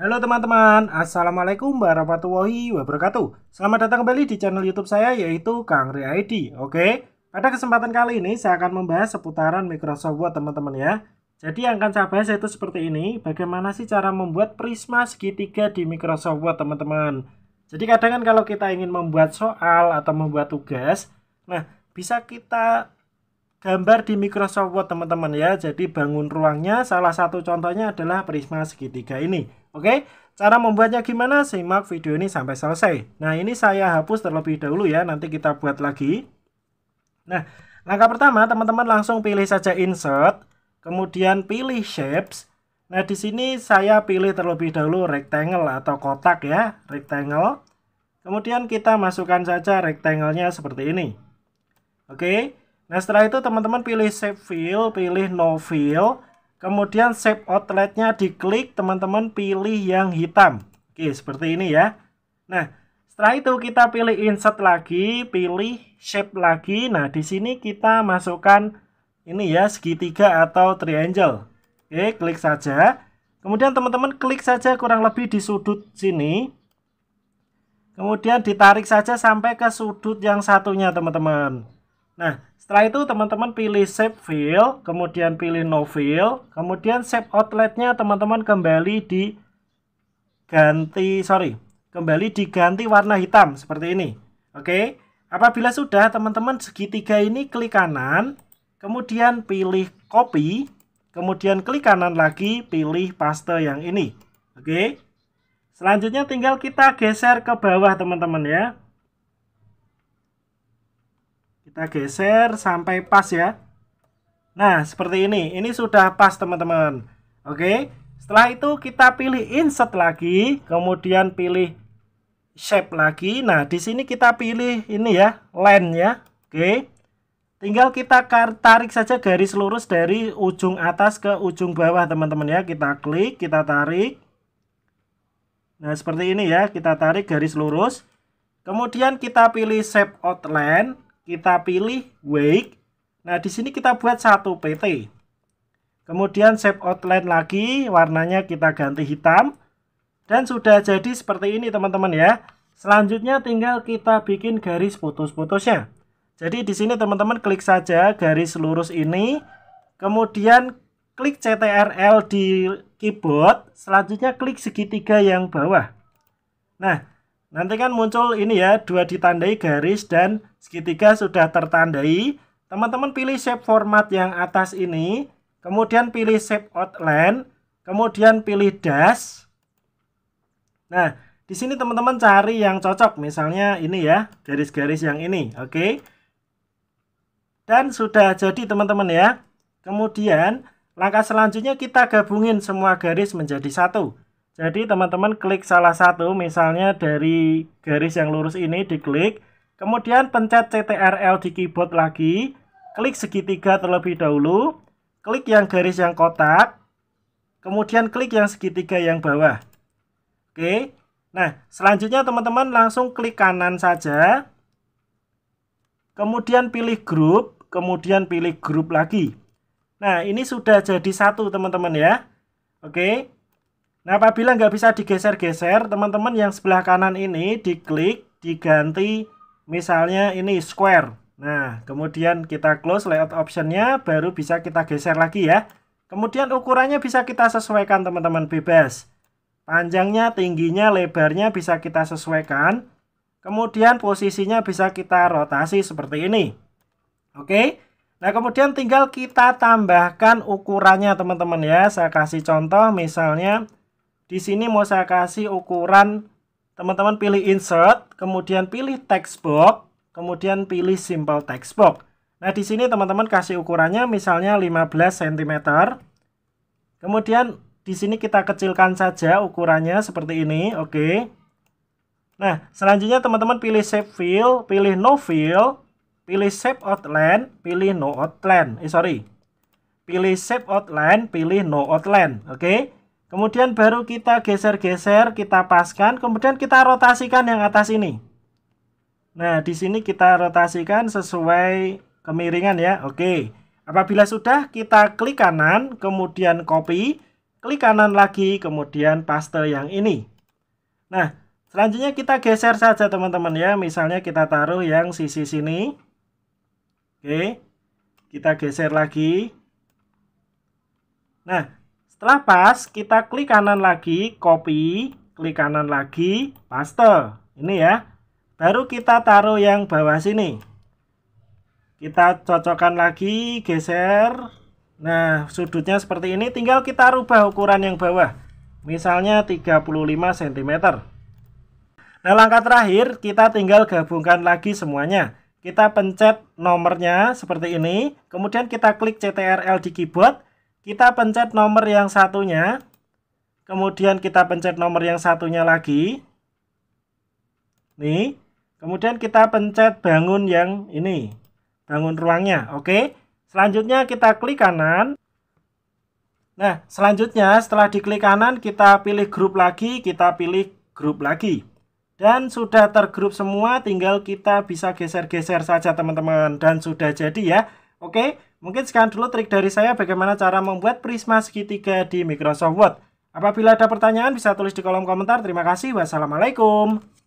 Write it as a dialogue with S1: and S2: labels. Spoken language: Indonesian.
S1: Halo teman-teman, Assalamualaikum warahmatullahi wabarakatuh Selamat datang kembali di channel youtube saya yaitu Kang Ria ID Oke, pada kesempatan kali ini saya akan membahas seputaran Microsoft Word teman-teman ya Jadi yang akan saya bahas itu seperti ini Bagaimana sih cara membuat prisma segitiga di Microsoft Word teman-teman Jadi kadang kan kalau kita ingin membuat soal atau membuat tugas Nah, bisa kita gambar di Microsoft Word teman-teman ya. Jadi bangun ruangnya salah satu contohnya adalah prisma segitiga ini. Oke, cara membuatnya gimana? Simak video ini sampai selesai. Nah, ini saya hapus terlebih dahulu ya, nanti kita buat lagi. Nah, langkah pertama teman-teman langsung pilih saja insert, kemudian pilih shapes. Nah, di sini saya pilih terlebih dahulu rectangle atau kotak ya, rectangle. Kemudian kita masukkan saja rectangle-nya seperti ini. Oke. Nah setelah itu teman-teman pilih Save fill, pilih no fill, kemudian Save outletnya diklik, teman-teman pilih yang hitam. Oke seperti ini ya. Nah setelah itu kita pilih insert lagi, pilih shape lagi. Nah di sini kita masukkan ini ya segitiga atau triangle. Oke klik saja. Kemudian teman-teman klik saja kurang lebih di sudut sini. Kemudian ditarik saja sampai ke sudut yang satunya teman-teman. Nah, setelah itu teman-teman pilih save fill, kemudian pilih no fill, kemudian save outletnya teman-teman kembali diganti, sorry, kembali diganti warna hitam seperti ini. Oke, apabila sudah teman-teman segitiga ini klik kanan, kemudian pilih copy, kemudian klik kanan lagi, pilih paste yang ini. Oke, selanjutnya tinggal kita geser ke bawah teman-teman ya. Kita geser sampai pas ya. Nah, seperti ini. Ini sudah pas, teman-teman. Oke. Setelah itu kita pilih insert lagi, kemudian pilih shape lagi. Nah, di sini kita pilih ini ya, line ya. Oke. Tinggal kita tarik saja garis lurus dari ujung atas ke ujung bawah, teman-teman ya. Kita klik, kita tarik. Nah, seperti ini ya. Kita tarik garis lurus. Kemudian kita pilih shape outline kita pilih wake. Nah, di sini kita buat satu PT. Kemudian shape outline lagi, warnanya kita ganti hitam. Dan sudah jadi seperti ini teman-teman ya. Selanjutnya tinggal kita bikin garis putus-putusnya. Jadi di sini teman-teman klik saja garis lurus ini. Kemudian klik CTRL di keyboard. Selanjutnya klik segitiga yang bawah. Nah, Nanti kan muncul ini ya, dua ditandai garis dan segitiga sudah tertandai. Teman-teman pilih shape format yang atas ini, kemudian pilih shape outline, kemudian pilih dash. Nah, di sini teman-teman cari yang cocok, misalnya ini ya, garis-garis yang ini, oke. Dan sudah jadi teman-teman ya. Kemudian, langkah selanjutnya kita gabungin semua garis menjadi satu. Jadi teman-teman klik salah satu, misalnya dari garis yang lurus ini diklik, kemudian pencet CTRL di keyboard lagi, klik segitiga terlebih dahulu, klik yang garis yang kotak, kemudian klik yang segitiga yang bawah. Oke. Nah, selanjutnya teman-teman langsung klik kanan saja. Kemudian pilih grup, kemudian pilih grup lagi. Nah, ini sudah jadi satu teman-teman ya. Oke. Nah, apabila nggak bisa digeser-geser, teman-teman yang sebelah kanan ini diklik, diganti misalnya ini square. Nah, kemudian kita close layout optionnya, baru bisa kita geser lagi ya. Kemudian ukurannya bisa kita sesuaikan teman-teman bebas. Panjangnya, tingginya, lebarnya bisa kita sesuaikan. Kemudian posisinya bisa kita rotasi seperti ini. Oke. Nah, kemudian tinggal kita tambahkan ukurannya teman-teman ya. Saya kasih contoh misalnya di sini mau saya kasih ukuran teman-teman pilih insert, kemudian pilih text kemudian pilih simple text Nah, di sini teman-teman kasih ukurannya misalnya 15 cm. Kemudian di sini kita kecilkan saja ukurannya seperti ini, oke. Okay. Nah, selanjutnya teman-teman pilih shape fill, pilih no fill, pilih shape outline, pilih no outline. Eh, sorry. Pilih shape outline, pilih no outline, oke. Okay. Kemudian baru kita geser-geser, kita paskan, kemudian kita rotasikan yang atas ini. Nah, di sini kita rotasikan sesuai kemiringan ya. Oke. Apabila sudah, kita klik kanan, kemudian copy, klik kanan lagi, kemudian paste yang ini. Nah, selanjutnya kita geser saja teman-teman ya. Misalnya kita taruh yang sisi sini. Oke. Kita geser lagi. Nah, setelah pas, kita klik kanan lagi, copy, klik kanan lagi, paste. Ini ya. Baru kita taruh yang bawah sini. Kita cocokkan lagi, geser. Nah, sudutnya seperti ini. Tinggal kita rubah ukuran yang bawah. Misalnya 35 cm. Nah, langkah terakhir, kita tinggal gabungkan lagi semuanya kita pencet nomornya seperti ini, kemudian kita klik CTRL di keyboard, kita pencet nomor yang satunya. Kemudian kita pencet nomor yang satunya lagi. Nih. Kemudian kita pencet bangun yang ini. Bangun ruangnya. Oke. Selanjutnya kita klik kanan. Nah, selanjutnya setelah diklik kanan kita pilih grup lagi, kita pilih grup lagi. Dan sudah tergrup semua, tinggal kita bisa geser-geser saja teman-teman. Dan sudah jadi ya, Oke, mungkin sekian dulu trik dari saya bagaimana cara membuat prisma segitiga di Microsoft Word. Apabila ada pertanyaan bisa tulis di kolom komentar. Terima kasih. Wassalamualaikum.